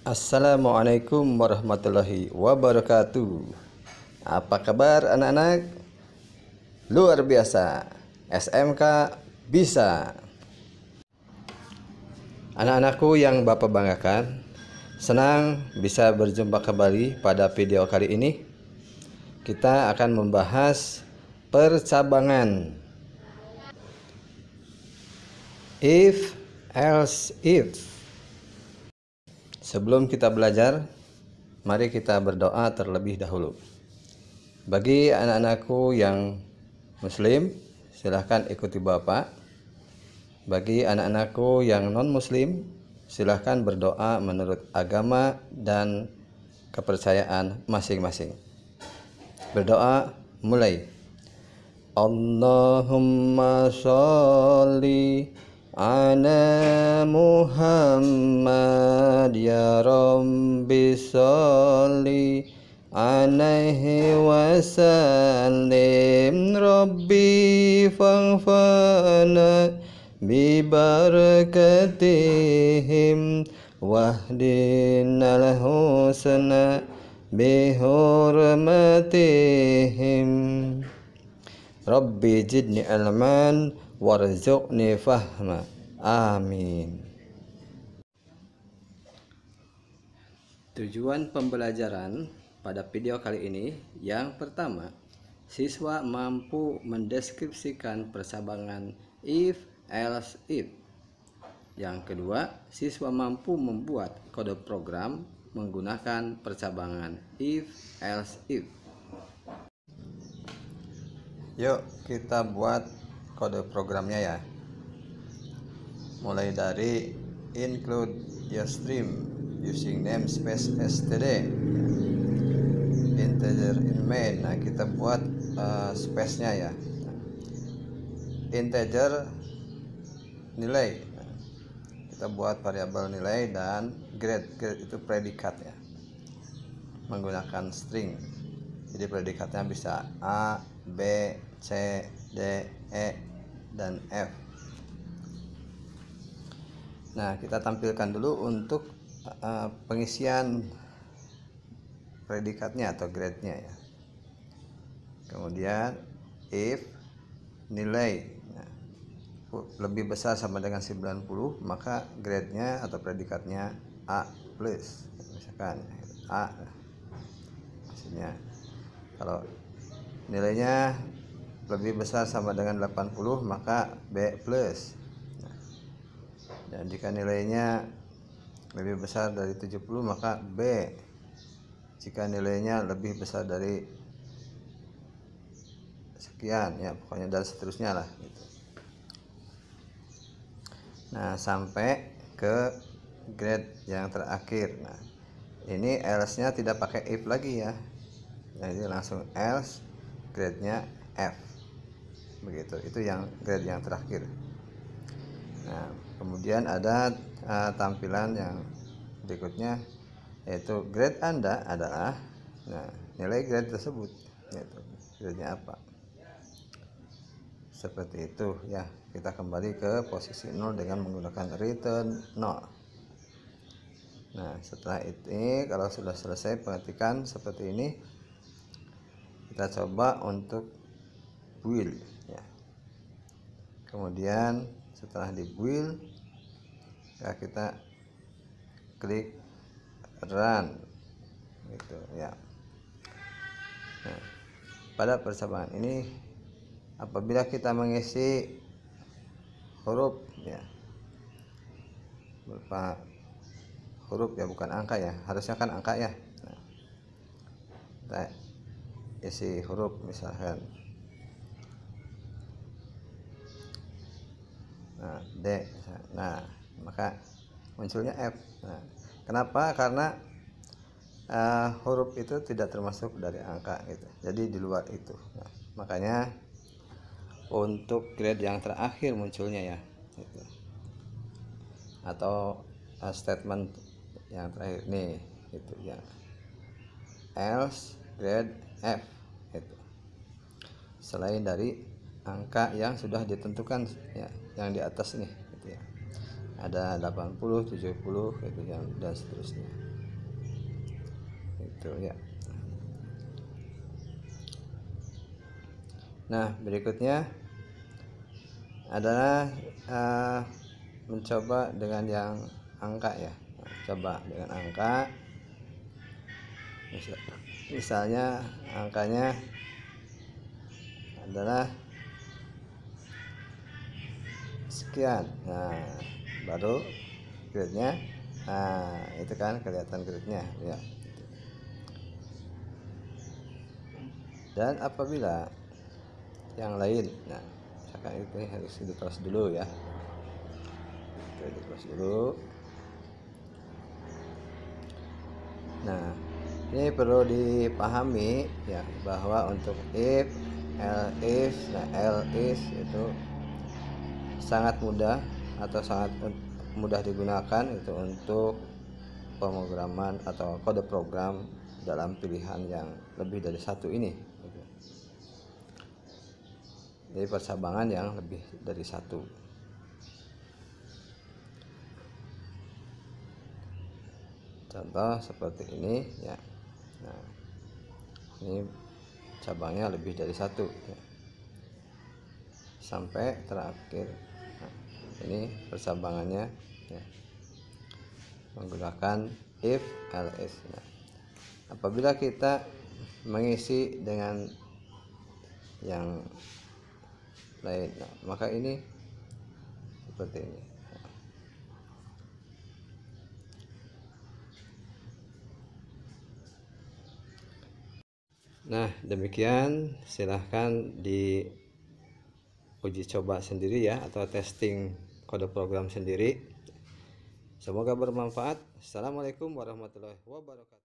Assalamualaikum warahmatullahi wabarakatuh Apa kabar anak-anak? Luar biasa SMK bisa Anak-anakku yang Bapak banggakan Senang bisa berjumpa kembali pada video kali ini Kita akan membahas percabangan If, else, if Sebelum kita belajar, mari kita berdoa terlebih dahulu. Bagi anak-anakku yang muslim, silahkan ikuti Bapak. Bagi anak-anakku yang non-muslim, silahkan berdoa menurut agama dan kepercayaan masing-masing. Berdoa mulai. Allahumma sholli على محمد يا رب صل عليه وسلم ربي فاغفرنا ببركتهم واهدنا الحسنى بحرمتهم ربي زدني علما warzuqni fahma Amin. Tujuan pembelajaran pada video kali ini yang pertama, siswa mampu mendeskripsikan persabangan if else if. Yang kedua, siswa mampu membuat kode program menggunakan percabangan if else if. Yuk, kita buat kode programnya ya mulai dari include your stream using namespace std integer in main nah kita buat uh, eh, space nya ya integer nilai kita buat variabel nilai dan grade grade itu predikat ya menggunakan string jadi predikatnya bisa a b c d e dan f Nah, kita tampilkan dulu untuk uh, pengisian predikatnya atau grade-nya ya. Kemudian if nilai nah, lebih besar sama dengan 90, maka grade-nya atau predikatnya A plus. Misalkan A maksudnya Kalau nilainya lebih besar sama dengan 80, maka B plus dan jika nilainya lebih besar dari 70 maka B jika nilainya lebih besar dari sekian ya pokoknya dan seterusnya lah gitu. nah sampai ke grade yang terakhir nah ini else nya tidak pakai if lagi ya jadi langsung else grade nya F begitu itu yang grade yang terakhir nah kemudian ada uh, tampilan yang berikutnya yaitu grade anda adalah nah, nilai grade tersebut yaitu grade-nya apa seperti itu ya kita kembali ke posisi 0 dengan menggunakan return 0 nah setelah itu kalau sudah selesai perhatikan seperti ini kita coba untuk build ya kemudian setelah di build ya kita klik run gitu ya nah, pada persamaan ini apabila kita mengisi huruf ya berupa huruf ya bukan angka ya harusnya kan angka ya nah, kita isi huruf misalkan nah D nah maka munculnya F nah, kenapa karena uh, huruf itu tidak termasuk dari angka gitu jadi di luar itu nah, makanya untuk grade yang terakhir munculnya ya gitu. atau uh, statement yang terakhir nih itu ya else grade F itu selain dari angka yang sudah ditentukan ya yang di atas nih gitu ya ada 80 70 gitu yang dan seterusnya itu ya nah berikutnya adalah uh, mencoba dengan yang angka ya coba dengan angka misalnya angkanya adalah sekian nah baru gridnya nah itu kan kelihatan gridnya ya dan apabila yang lain nah misalkan itu harus di dulu ya kita di close dulu nah ini perlu dipahami ya bahwa untuk if L is nah L is itu sangat mudah atau sangat mudah digunakan itu untuk pemrograman atau kode program dalam pilihan yang lebih dari satu ini jadi persabangan yang lebih dari satu contoh seperti ini ya nah ini cabangnya lebih dari satu ya. sampai terakhir ini persambangannya ya. menggunakan if ls nah, apabila kita mengisi dengan yang lain nah, maka ini seperti ini Nah, demikian silahkan di uji coba sendiri ya atau testing kode program sendiri. Semoga bermanfaat. Assalamualaikum warahmatullahi wabarakatuh.